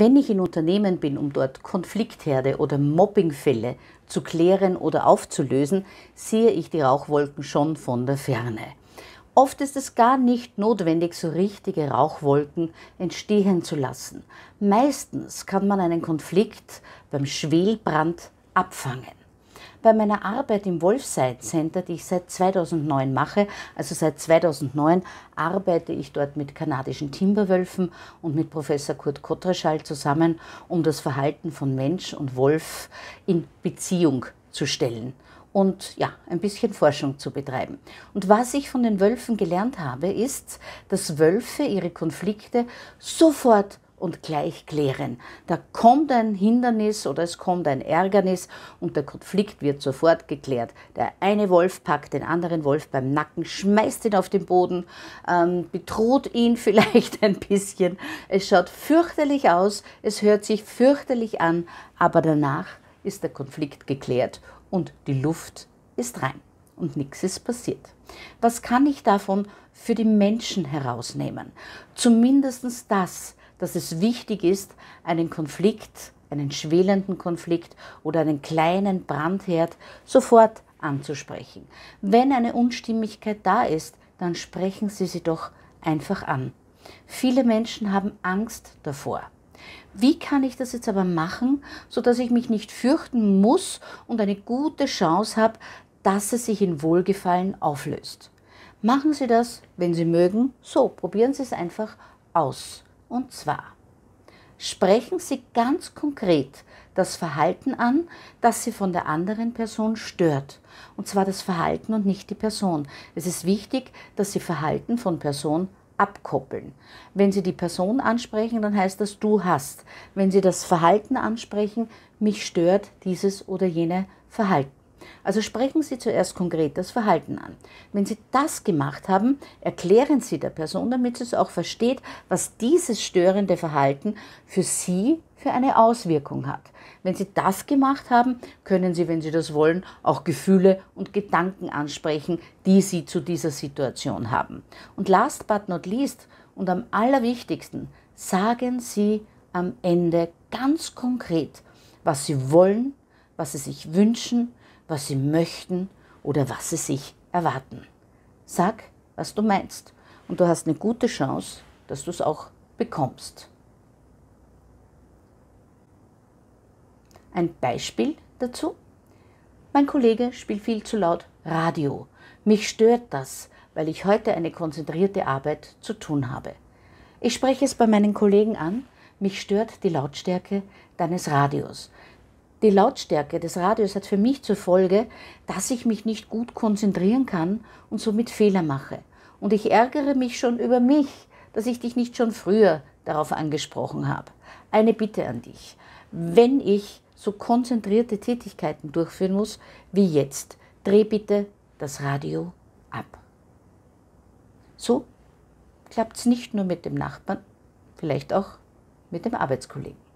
Wenn ich in Unternehmen bin, um dort Konfliktherde oder Mobbingfälle zu klären oder aufzulösen, sehe ich die Rauchwolken schon von der Ferne. Oft ist es gar nicht notwendig, so richtige Rauchwolken entstehen zu lassen. Meistens kann man einen Konflikt beim Schwelbrand abfangen bei meiner Arbeit im Wolfside Center, die ich seit 2009 mache, also seit 2009 arbeite ich dort mit kanadischen Timberwölfen und mit Professor Kurt Kottreschall zusammen, um das Verhalten von Mensch und Wolf in Beziehung zu stellen und ja, ein bisschen Forschung zu betreiben. Und was ich von den Wölfen gelernt habe, ist, dass Wölfe ihre Konflikte sofort und gleich klären. Da kommt ein Hindernis oder es kommt ein Ärgernis und der Konflikt wird sofort geklärt. Der eine Wolf packt den anderen Wolf beim Nacken, schmeißt ihn auf den Boden, ähm, bedroht ihn vielleicht ein bisschen. Es schaut fürchterlich aus, es hört sich fürchterlich an, aber danach ist der Konflikt geklärt und die Luft ist rein und nichts ist passiert. Was kann ich davon für die Menschen herausnehmen? Zumindest das, dass es wichtig ist, einen Konflikt, einen schwelenden Konflikt oder einen kleinen Brandherd sofort anzusprechen. Wenn eine Unstimmigkeit da ist, dann sprechen Sie sie doch einfach an. Viele Menschen haben Angst davor. Wie kann ich das jetzt aber machen, sodass ich mich nicht fürchten muss und eine gute Chance habe, dass es sich in Wohlgefallen auflöst? Machen Sie das, wenn Sie mögen, so, probieren Sie es einfach aus. Und zwar sprechen Sie ganz konkret das Verhalten an, das Sie von der anderen Person stört. Und zwar das Verhalten und nicht die Person. Es ist wichtig, dass Sie Verhalten von Person abkoppeln. Wenn Sie die Person ansprechen, dann heißt das du hast. Wenn Sie das Verhalten ansprechen, mich stört dieses oder jene Verhalten. Also sprechen Sie zuerst konkret das Verhalten an. Wenn Sie das gemacht haben, erklären Sie der Person, damit sie es auch versteht, was dieses störende Verhalten für Sie für eine Auswirkung hat. Wenn Sie das gemacht haben, können Sie, wenn Sie das wollen, auch Gefühle und Gedanken ansprechen, die Sie zu dieser Situation haben. Und last but not least und am allerwichtigsten, sagen Sie am Ende ganz konkret, was Sie wollen, was Sie sich wünschen was sie möchten oder was sie sich erwarten. Sag, was du meinst und du hast eine gute Chance, dass du es auch bekommst. Ein Beispiel dazu? Mein Kollege spielt viel zu laut Radio. Mich stört das, weil ich heute eine konzentrierte Arbeit zu tun habe. Ich spreche es bei meinen Kollegen an, mich stört die Lautstärke deines Radios. Die Lautstärke des Radios hat für mich zur Folge, dass ich mich nicht gut konzentrieren kann und somit Fehler mache. Und ich ärgere mich schon über mich, dass ich dich nicht schon früher darauf angesprochen habe. Eine Bitte an dich. Wenn ich so konzentrierte Tätigkeiten durchführen muss wie jetzt, dreh bitte das Radio ab. So klappt es nicht nur mit dem Nachbarn, vielleicht auch mit dem Arbeitskollegen.